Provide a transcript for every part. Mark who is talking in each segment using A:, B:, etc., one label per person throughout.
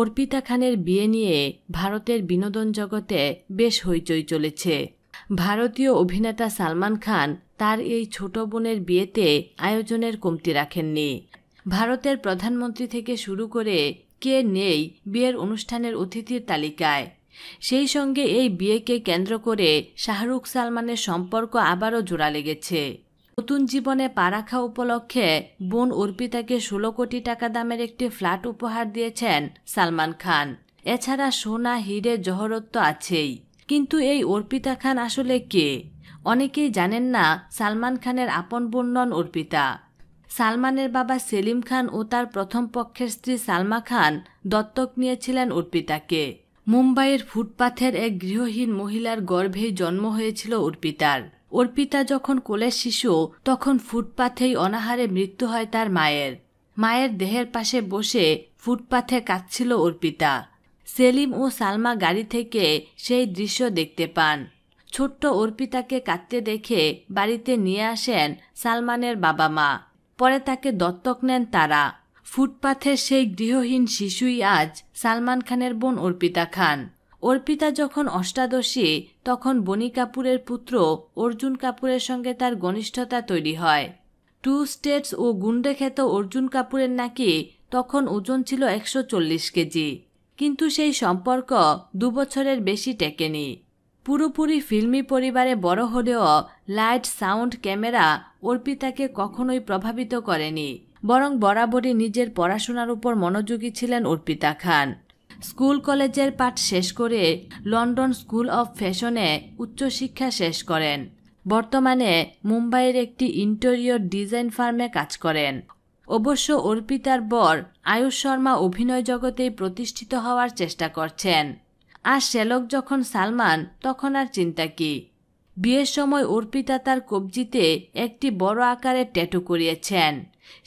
A: অর্পিতা খানের বিয়ে নিয়ে ভারতের বিনোদন জগতে বেশ হইচই চলেছে ভারতীয় অভিনেতা সালমান খান তার এই ছোট বোনের বিয়েতে আয়োজনের কমতি রাখেননি ভারতের প্রধানমন্ত্রী থেকে শুরু করে কে নেই বিয়ের অনুষ্ঠানের অতিথির তালিকায় সেই সঙ্গে এই বিয়েকে কেন্দ্র করে শাহরুখ সালমানের সম্পর্ক আবারও জোড়া লেগেছে নতুন জীবনে পা রাখা উপলক্ষে বোন অর্পিতাকে ষোলো কোটি টাকা দামের একটি ফ্ল্যাট উপহার দিয়েছেন সালমান খান এছাড়া সোনা হিরে জহরত্ব আছেই কিন্তু এই অর্পিতা খান আসলে কে অনেকেই জানেন না সালমান খানের আপন বোন নন অর্পিতা সালমানের বাবা সেলিম খান ও তার প্রথম পক্ষের স্ত্রী সালমা খান দত্তক নিয়েছিলেন অর্পিতাকে মুম্বাইয়ের ফুটপাথের এক গৃহহীন মহিলার গর্ভেই জন্ম হয়েছিল অর্পিতার অর্পিতা যখন কোলের শিশু তখন ফুটপাথেই অনাহারে মৃত্যু হয় তার মায়ের মায়ের দেহের পাশে বসে ফুটপাথে কাঁদছিল অর্পিতা সেলিম ও সালমা গাড়ি থেকে সেই দৃশ্য দেখতে পান ছোট্ট অর্পিতাকে কাঁদতে দেখে বাড়িতে নিয়ে আসেন সালমানের বাবা মা পরে তাকে দত্তক নেন তারা ফুটপাথের সেই গৃহহীন শিশুই আজ সালমান খানের বোন অর্পিতা খান অর্পিতা যখন অষ্টাদশী তখন বনি কাপুরের পুত্র অর্জুন কাপুরের সঙ্গে তার ঘনিষ্ঠতা তৈরি হয় টু স্টেটস ও গুন্ডে খ্যাত অর্জুন কাপুরের নাকি তখন ওজন ছিল একশো চল্লিশ কেজি কিন্তু সেই সম্পর্ক দুবছরের বেশি টেকেনি পুরোপুরি ফিল্মি পরিবারে বড় হলেও লাইট সাউন্ড ক্যামেরা অর্পিতাকে কখনোই প্রভাবিত করেনি বরং বরাবরই নিজের পড়াশোনার উপর মনোযোগী ছিলেন অর্পিতা খান স্কুল কলেজের পাঠ শেষ করে লন্ডন স্কুল অব ফ্যাশনে উচ্চশিক্ষা শেষ করেন বর্তমানে মুম্বাইয়ের একটি ইন্টেরিয়র ডিজাইন ফার্মে কাজ করেন অবশ্য অর্পিতার বর আয়ুষ শর্মা অভিনয় জগতেই প্রতিষ্ঠিত হওয়ার চেষ্টা করছেন আর শ্যালক যখন সালমান তখন আর চিন্তা কি বিয়ের সময় অর্পিতা তার কবজিতে একটি বড় আকারের ট্যাটু করিয়েছেন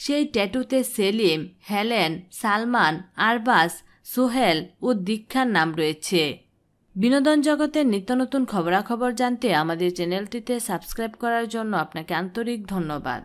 A: সেই ট্যাটুতে সেলিম হেলেন সালমান আরবাস সোহেল ও দীক্ষার নাম রয়েছে বিনোদন জগতের নিত্য নতুন খবরাখবর জানতে আমাদের চ্যানেলটিতে সাবস্ক্রাইব করার জন্য আপনাকে আন্তরিক ধন্যবাদ